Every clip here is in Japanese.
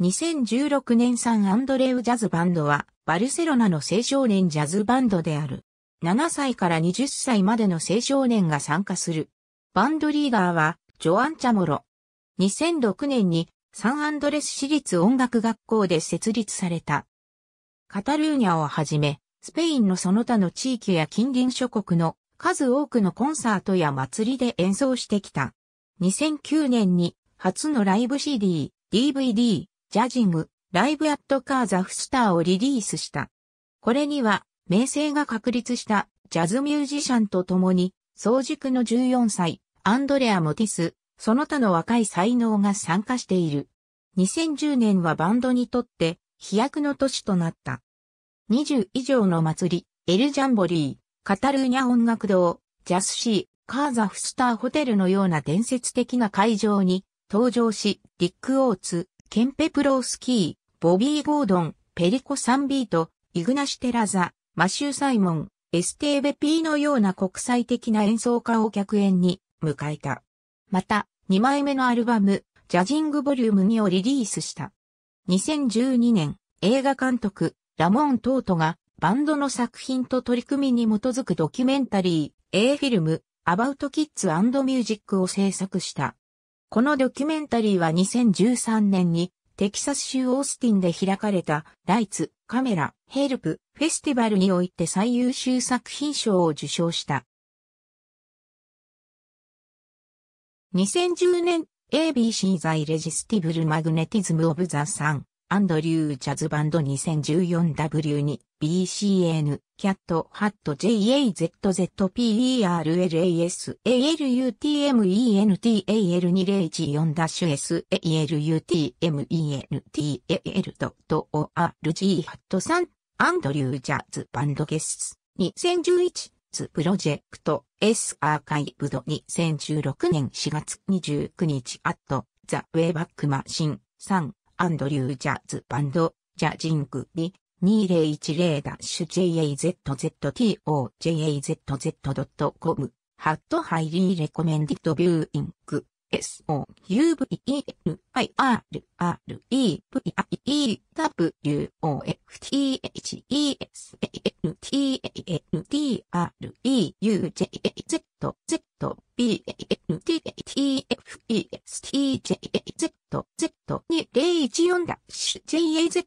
2016年産アンドレウジャズバンドは、バルセロナの青少年ジャズバンドである。7歳から20歳までの青少年が参加する。バンドリーダーは、ジョアン・チャモロ。2006年に、サンアンドレス市立音楽学校で設立された。カタルーニャをはじめ、スペインのその他の地域や近隣諸国の数多くのコンサートや祭りで演奏してきた。2009年に初のライブ CD、DVD、ジャジング、ライブアットカーザフスターをリリースした。これには、名声が確立したジャズミュージシャンと共に、早熟の14歳、アンドレア・モティス、その他の若い才能が参加している。2010年はバンドにとって飛躍の年となった。20以上の祭り、エルジャンボリー、カタルーニャ音楽堂、ジャスシー、カーザフスターホテルのような伝説的な会場に登場し、リック・オーツ、ケンペプロースキー、ボビー・ゴードン、ペリコ・サンビート、イグナシ・テラザ、マシュー・サイモン、エステーベ・ピーのような国際的な演奏家を客演に迎えた。また、2枚目のアルバム、ジャジングボリューム2をリリースした。2012年、映画監督、ラモン・トートが、バンドの作品と取り組みに基づくドキュメンタリー、A フィルム、アバウト・キッズ・アンド・ミュージックを制作した。このドキュメンタリーは2013年にテキサス州オースティンで開かれたライツ、カメラ、ヘルプ、フェスティバルにおいて最優秀作品賞を受賞した。2010年 ABC 在レジスティブルマグネティズムオブザサンアンドリュージャズバンド 2014W に BCN、キャットハット JAZZPERLAS、ALUTMENTAL2014-SALUTMENTAL.org、アンドリュー・ジャズ・バンド・ゲス。2011、ズ・プロジェクト、S アーカイブド2016年4月29日アット、ザ・ウェイバック・マシン、3、アンドリュー・ジャズ・バンド、ジャジングリ、2 0 1 0 j a z z t o j a z z z c o m ハットハイリーレコメンディットビューイング s o u v e n i r r e v i e w o f t h e s a n t a n T r e u j a z z b a n t a t f e s t j a z z 2 0 1 4 j a z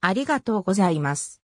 ありがとうございます。